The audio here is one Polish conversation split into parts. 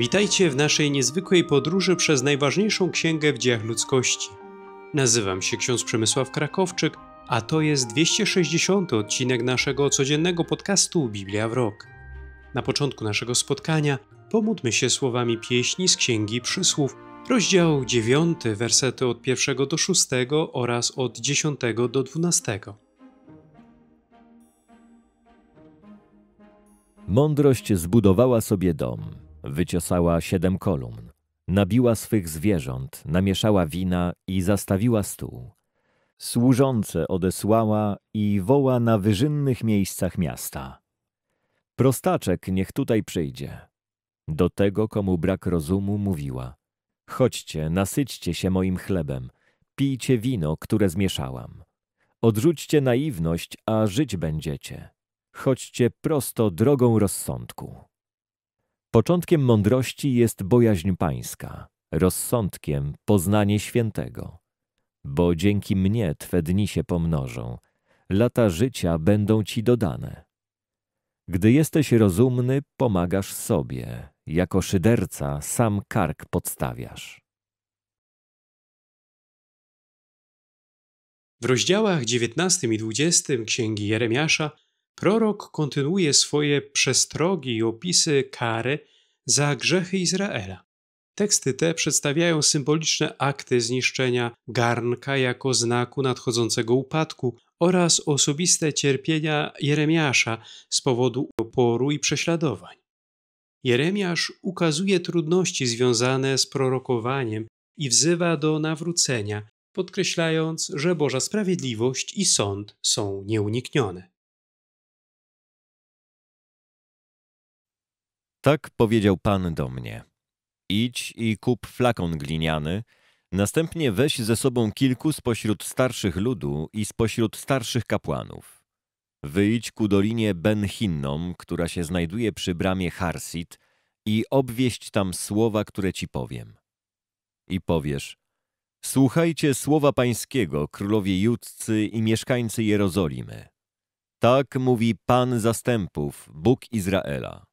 Witajcie w naszej niezwykłej podróży przez najważniejszą księgę w dziejach ludzkości. Nazywam się ksiądz Przemysław Krakowczyk, a to jest 260 odcinek naszego codziennego podcastu Biblia w Rok. Na początku naszego spotkania pomódlmy się słowami pieśni z Księgi Przysłów, rozdział 9, wersety od 1 do 6 oraz od 10 do 12. Mądrość zbudowała sobie dom Wyciosała siedem kolumn, nabiła swych zwierząt, namieszała wina i zastawiła stół. Służące odesłała i woła na wyżynnych miejscach miasta. Prostaczek niech tutaj przyjdzie. Do tego, komu brak rozumu, mówiła. Chodźcie, nasyćcie się moim chlebem, pijcie wino, które zmieszałam. Odrzućcie naiwność, a żyć będziecie. Chodźcie prosto drogą rozsądku. Początkiem mądrości jest bojaźń pańska, rozsądkiem poznanie świętego. Bo dzięki mnie Twe dni się pomnożą, lata życia będą Ci dodane. Gdy jesteś rozumny, pomagasz sobie, jako szyderca sam kark podstawiasz. W rozdziałach 19 i 20 Księgi Jeremiasza prorok kontynuuje swoje przestrogi i opisy kary za grzechy Izraela. Teksty te przedstawiają symboliczne akty zniszczenia garnka jako znaku nadchodzącego upadku oraz osobiste cierpienia Jeremiasza z powodu oporu i prześladowań. Jeremiasz ukazuje trudności związane z prorokowaniem i wzywa do nawrócenia, podkreślając, że Boża sprawiedliwość i sąd są nieuniknione. Tak powiedział Pan do mnie. Idź i kup flakon gliniany, następnie weź ze sobą kilku spośród starszych ludu i spośród starszych kapłanów. Wyjdź ku dolinie Ben-Hinnom, która się znajduje przy bramie Harsit i obwieść tam słowa, które ci powiem. I powiesz, słuchajcie słowa pańskiego, królowie Judcy i mieszkańcy Jerozolimy. Tak mówi Pan zastępów, Bóg Izraela.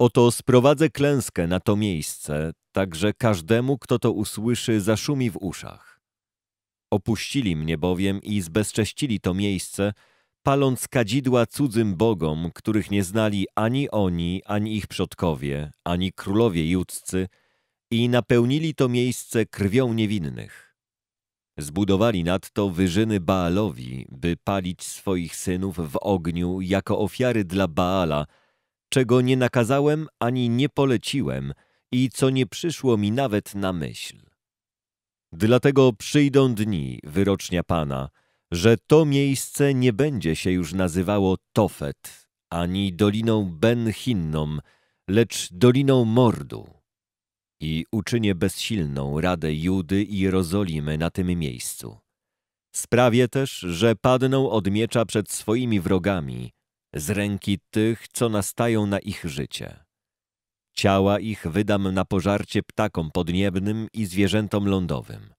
Oto sprowadzę klęskę na to miejsce, tak że każdemu, kto to usłyszy, zaszumi w uszach. Opuścili mnie bowiem i zbezcześcili to miejsce, paląc kadzidła cudzym bogom, których nie znali ani oni, ani ich przodkowie, ani królowie judzcy, i napełnili to miejsce krwią niewinnych. Zbudowali nadto wyżyny Baalowi, by palić swoich synów w ogniu jako ofiary dla Baala, czego nie nakazałem ani nie poleciłem i co nie przyszło mi nawet na myśl. Dlatego przyjdą dni, wyrocznia Pana, że to miejsce nie będzie się już nazywało Tofet, ani doliną Ben Hinnom, lecz doliną mordu. I uczynię bezsilną radę Judy i Jerozolimy na tym miejscu. Sprawię też, że padną od miecza przed swoimi wrogami z ręki tych, co nastają na ich życie. Ciała ich wydam na pożarcie ptakom podniebnym i zwierzętom lądowym.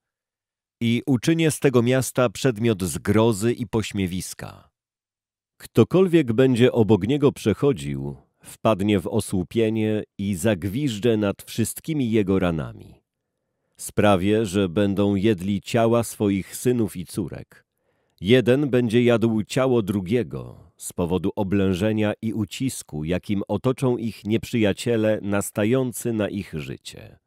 I uczynię z tego miasta przedmiot zgrozy i pośmiewiska. Ktokolwiek będzie obok niego przechodził, wpadnie w osłupienie i zagwiżdże nad wszystkimi jego ranami. Sprawię, że będą jedli ciała swoich synów i córek. Jeden będzie jadł ciało drugiego, z powodu oblężenia i ucisku, jakim otoczą ich nieprzyjaciele nastający na ich życie.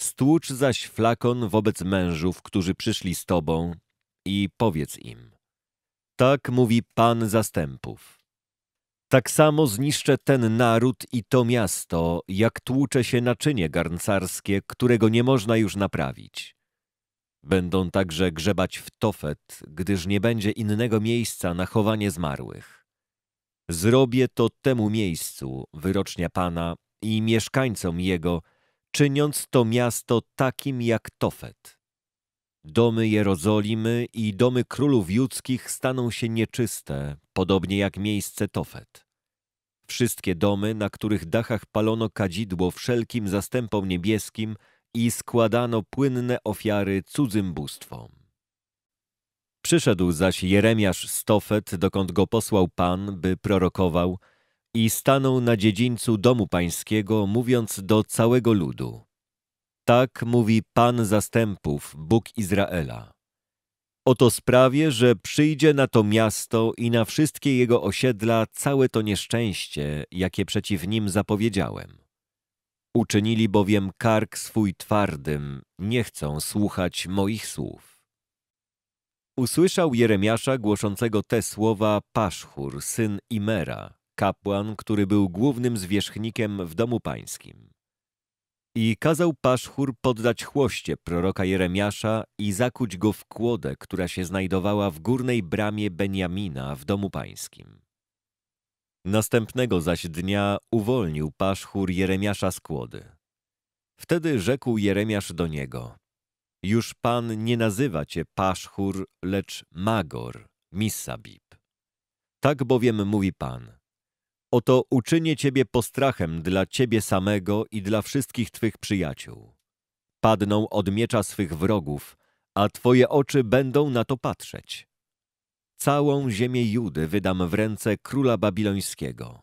Stłucz zaś flakon wobec mężów, którzy przyszli z Tobą i powiedz im. Tak mówi Pan zastępów. Tak samo zniszczę ten naród i to miasto, jak tłucze się naczynie garncarskie, którego nie można już naprawić. Będą także grzebać w Tofet, gdyż nie będzie innego miejsca na chowanie zmarłych. Zrobię to temu miejscu, wyrocznia Pana, i mieszkańcom jego, czyniąc to miasto takim jak Tofet. Domy Jerozolimy i domy królów judzkich staną się nieczyste, podobnie jak miejsce Tofet. Wszystkie domy, na których dachach palono kadzidło wszelkim zastępom niebieskim – i składano płynne ofiary cudzym bóstwom. Przyszedł zaś Jeremiasz Stofet, dokąd go posłał Pan, by prorokował, i stanął na dziedzińcu domu pańskiego, mówiąc do całego ludu. Tak mówi Pan zastępów, Bóg Izraela. Oto sprawię, że przyjdzie na to miasto i na wszystkie jego osiedla całe to nieszczęście, jakie przeciw nim zapowiedziałem. Uczynili bowiem kark swój twardym, nie chcą słuchać moich słów. Usłyszał Jeremiasza głoszącego te słowa Paszchur, syn Imera, kapłan, który był głównym zwierzchnikiem w domu pańskim. I kazał Paszchur poddać chłoście proroka Jeremiasza i zakuć go w kłodę, która się znajdowała w górnej bramie Beniamina w domu pańskim. Następnego zaś dnia uwolnił paszchór Jeremiasza z kłody. Wtedy rzekł Jeremiasz do niego, już Pan nie nazywa cię paszchur, lecz magor, missabib. Tak bowiem mówi Pan, oto uczynię ciebie postrachem dla ciebie samego i dla wszystkich twych przyjaciół. Padną od miecza swych wrogów, a twoje oczy będą na to patrzeć. Całą ziemię Judy wydam w ręce króla babilońskiego.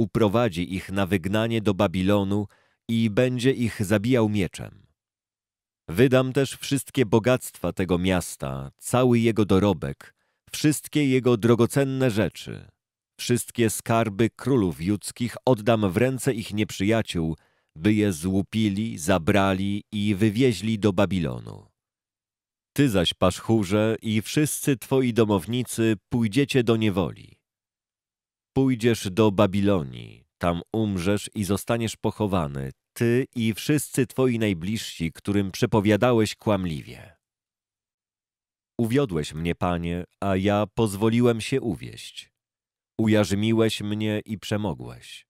Uprowadzi ich na wygnanie do Babilonu i będzie ich zabijał mieczem. Wydam też wszystkie bogactwa tego miasta, cały jego dorobek, wszystkie jego drogocenne rzeczy. Wszystkie skarby królów judzkich oddam w ręce ich nieprzyjaciół, by je złupili, zabrali i wywieźli do Babilonu. Ty zaś, paszchurze, i wszyscy twoi domownicy pójdziecie do niewoli. Pójdziesz do Babilonii, tam umrzesz i zostaniesz pochowany, ty i wszyscy twoi najbliżsi, którym przepowiadałeś kłamliwie. Uwiodłeś mnie, Panie, a ja pozwoliłem się uwieść. Ujarzmiłeś mnie i przemogłeś.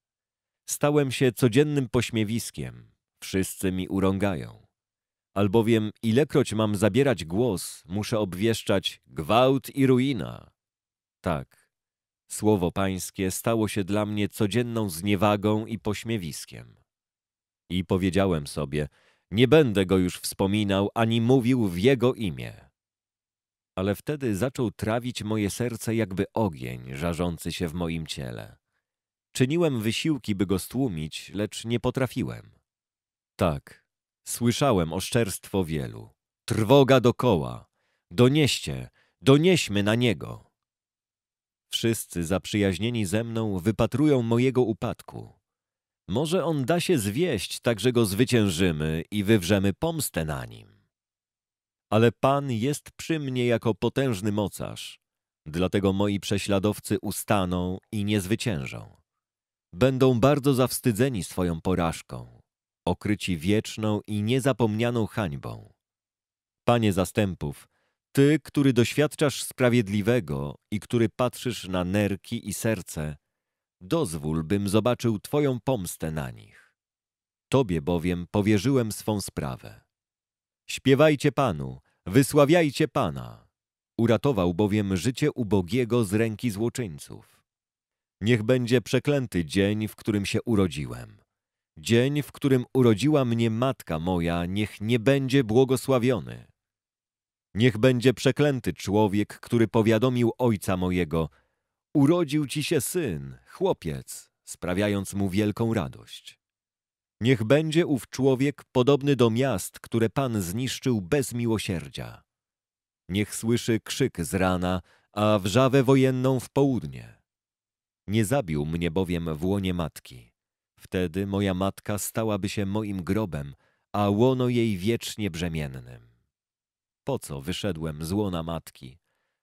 Stałem się codziennym pośmiewiskiem, wszyscy mi urągają albowiem ilekroć mam zabierać głos, muszę obwieszczać gwałt i ruina. Tak, słowo pańskie stało się dla mnie codzienną zniewagą i pośmiewiskiem. I powiedziałem sobie, nie będę go już wspominał ani mówił w jego imię. Ale wtedy zaczął trawić moje serce jakby ogień żarzący się w moim ciele. Czyniłem wysiłki, by go stłumić, lecz nie potrafiłem. Tak, Słyszałem oszczerstwo wielu, trwoga dokoła. Donieście, donieśmy na niego. Wszyscy zaprzyjaźnieni ze mną wypatrują mojego upadku. Może on da się zwieść, tak że go zwyciężymy i wywrzemy pomstę na nim. Ale Pan jest przy mnie jako potężny mocarz, dlatego moi prześladowcy ustaną i nie zwyciężą. Będą bardzo zawstydzeni swoją porażką okryci wieczną i niezapomnianą hańbą. Panie zastępów, Ty, który doświadczasz sprawiedliwego i który patrzysz na nerki i serce, dozwól, bym zobaczył Twoją pomstę na nich. Tobie bowiem powierzyłem swą sprawę. Śpiewajcie Panu, wysławiajcie Pana. Uratował bowiem życie ubogiego z ręki złoczyńców. Niech będzie przeklęty dzień, w którym się urodziłem. Dzień, w którym urodziła mnie matka moja, niech nie będzie błogosławiony. Niech będzie przeklęty człowiek, który powiadomił ojca mojego, urodził ci się syn, chłopiec, sprawiając mu wielką radość. Niech będzie ów człowiek podobny do miast, które Pan zniszczył bez miłosierdzia. Niech słyszy krzyk z rana, a wrzawę wojenną w południe. Nie zabił mnie bowiem w łonie matki. Wtedy moja matka stałaby się moim grobem, a łono jej wiecznie brzemiennym. Po co wyszedłem z łona matki?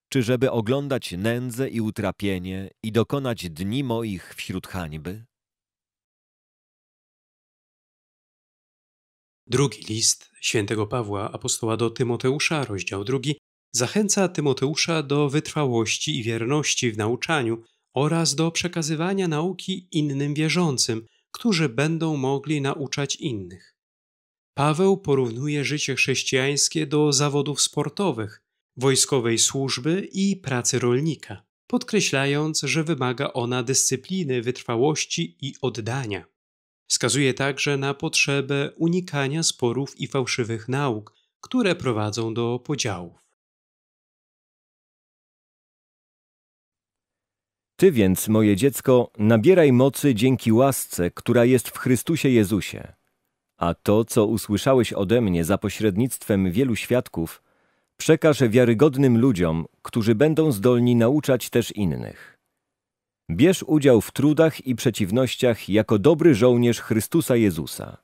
Czy żeby oglądać nędzę i utrapienie i dokonać dni moich wśród hańby? Drugi list świętego Pawła apostoła do Tymoteusza, rozdział drugi, zachęca Tymoteusza do wytrwałości i wierności w nauczaniu oraz do przekazywania nauki innym wierzącym – którzy będą mogli nauczać innych. Paweł porównuje życie chrześcijańskie do zawodów sportowych, wojskowej służby i pracy rolnika, podkreślając, że wymaga ona dyscypliny, wytrwałości i oddania. Wskazuje także na potrzebę unikania sporów i fałszywych nauk, które prowadzą do podziałów. Ty więc, moje dziecko, nabieraj mocy dzięki łasce, która jest w Chrystusie Jezusie. A to, co usłyszałeś ode mnie za pośrednictwem wielu świadków, przekaż wiarygodnym ludziom, którzy będą zdolni nauczać też innych. Bierz udział w trudach i przeciwnościach jako dobry żołnierz Chrystusa Jezusa.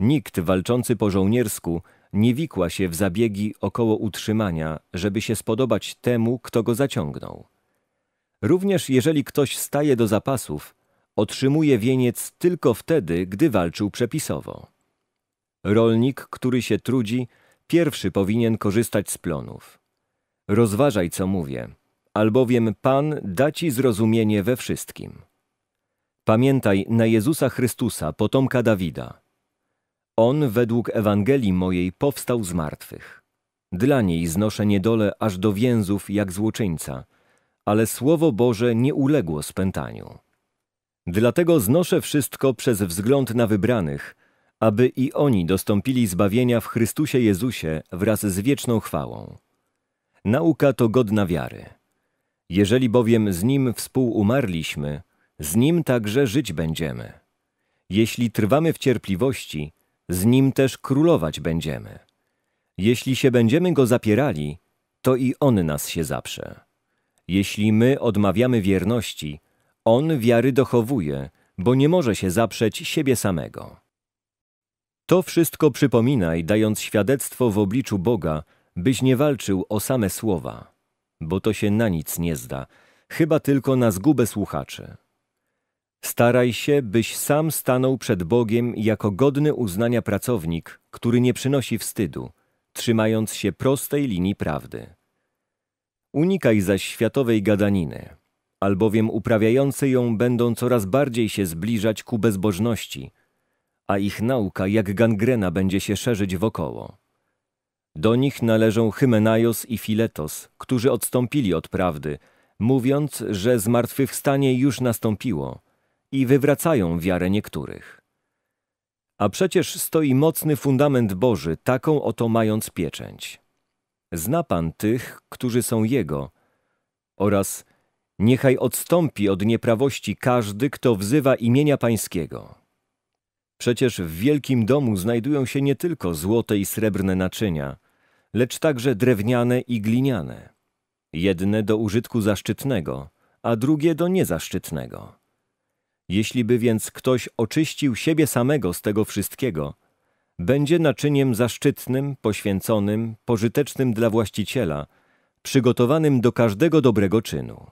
Nikt walczący po żołniersku nie wikła się w zabiegi około utrzymania, żeby się spodobać temu, kto go zaciągnął. Również jeżeli ktoś staje do zapasów, otrzymuje wieniec tylko wtedy, gdy walczył przepisowo. Rolnik, który się trudzi, pierwszy powinien korzystać z plonów. Rozważaj, co mówię, albowiem Pan da ci zrozumienie we wszystkim. Pamiętaj na Jezusa Chrystusa, potomka Dawida. On według Ewangelii mojej powstał z martwych. Dla niej znoszę niedolę aż do więzów jak złoczyńca – ale Słowo Boże nie uległo spętaniu. Dlatego znoszę wszystko przez wzgląd na wybranych, aby i oni dostąpili zbawienia w Chrystusie Jezusie wraz z wieczną chwałą. Nauka to godna wiary. Jeżeli bowiem z Nim współumarliśmy, z Nim także żyć będziemy. Jeśli trwamy w cierpliwości, z Nim też królować będziemy. Jeśli się będziemy Go zapierali, to i On nas się zaprze. Jeśli my odmawiamy wierności, On wiary dochowuje, bo nie może się zaprzeć siebie samego. To wszystko przypominaj, dając świadectwo w obliczu Boga, byś nie walczył o same słowa, bo to się na nic nie zda, chyba tylko na zgubę słuchaczy. Staraj się, byś sam stanął przed Bogiem jako godny uznania pracownik, który nie przynosi wstydu, trzymając się prostej linii prawdy. Unikaj zaś światowej gadaniny, albowiem uprawiający ją będą coraz bardziej się zbliżać ku bezbożności, a ich nauka jak gangrena będzie się szerzyć wokoło. Do nich należą Hymenajos i Filetos, którzy odstąpili od prawdy, mówiąc, że zmartwychwstanie już nastąpiło i wywracają wiarę niektórych. A przecież stoi mocny fundament Boży, taką oto mając pieczęć. Zna Pan tych, którzy są Jego. Oraz niechaj odstąpi od nieprawości każdy, kto wzywa imienia Pańskiego. Przecież w wielkim domu znajdują się nie tylko złote i srebrne naczynia, lecz także drewniane i gliniane. Jedne do użytku zaszczytnego, a drugie do niezaszczytnego. Jeśli by więc ktoś oczyścił siebie samego z tego wszystkiego, będzie naczyniem zaszczytnym, poświęconym, pożytecznym dla właściciela, przygotowanym do każdego dobrego czynu.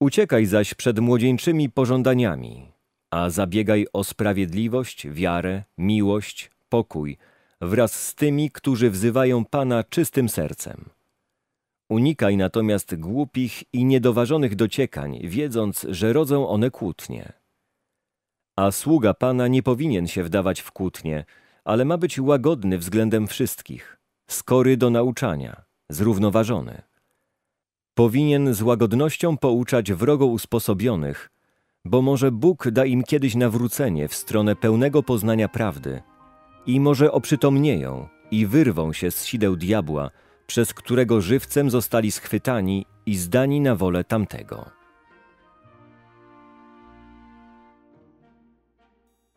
Uciekaj zaś przed młodzieńczymi pożądaniami, a zabiegaj o sprawiedliwość, wiarę, miłość, pokój, wraz z tymi, którzy wzywają Pana czystym sercem. Unikaj natomiast głupich i niedoważonych dociekań, wiedząc, że rodzą one kłótnie. A sługa Pana nie powinien się wdawać w kłótnie, ale ma być łagodny względem wszystkich, skory do nauczania, zrównoważony. Powinien z łagodnością pouczać wrogo usposobionych, bo może Bóg da im kiedyś nawrócenie w stronę pełnego poznania prawdy i może oprzytomnieją i wyrwą się z sideł diabła, przez którego żywcem zostali schwytani i zdani na wolę tamtego.